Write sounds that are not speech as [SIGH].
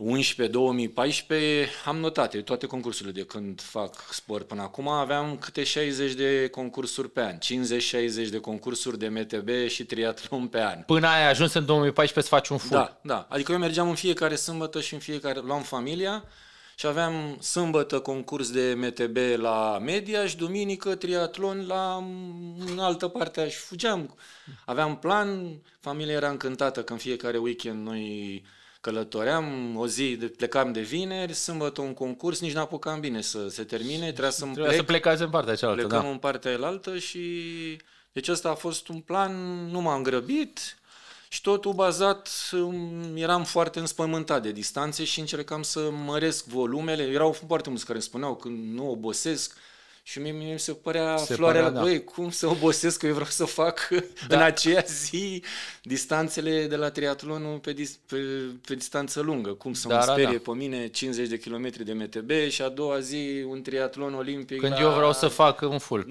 2011-2014 am notat eu toate concursurile de când fac sport până acum, aveam câte 60 de concursuri pe an, 50-60 de concursuri de MTB și triatlon pe an. Până ai ajuns în 2014 să faci un full. Da, da. Adică eu mergeam în fiecare sâmbătă și în fiecare, luam familia și aveam sâmbătă concurs de MTB la media și duminică triatlon la în altă parte și fugeam. Aveam plan, familia era încântată că în fiecare weekend noi călătoream, o zi de, plecam de vineri, sâmbătă un concurs, nici n-apucam bine să se termine, trebuia să trebuia plec, să plecați în partea cealaltă, Plecam da. în partea cealaltă și... Deci ăsta a fost un plan, nu m-am grăbit și totul bazat, eram foarte înspământat de distanțe și încercam să măresc volumele. Erau foarte mulți care îmi spuneau că nu obosesc, și mie, mie mi se părea se floarea părea, lui, da. cum să obosesc că eu vreau să fac [LAUGHS] da. în aceea zi distanțele de la triatlonul pe, dis, pe, pe distanță lungă. Cum să da, mă da, sperie da. pe mine 50 de kilometri de MTB și a doua zi un triatlon olimpic. Când la... eu vreau să fac un full.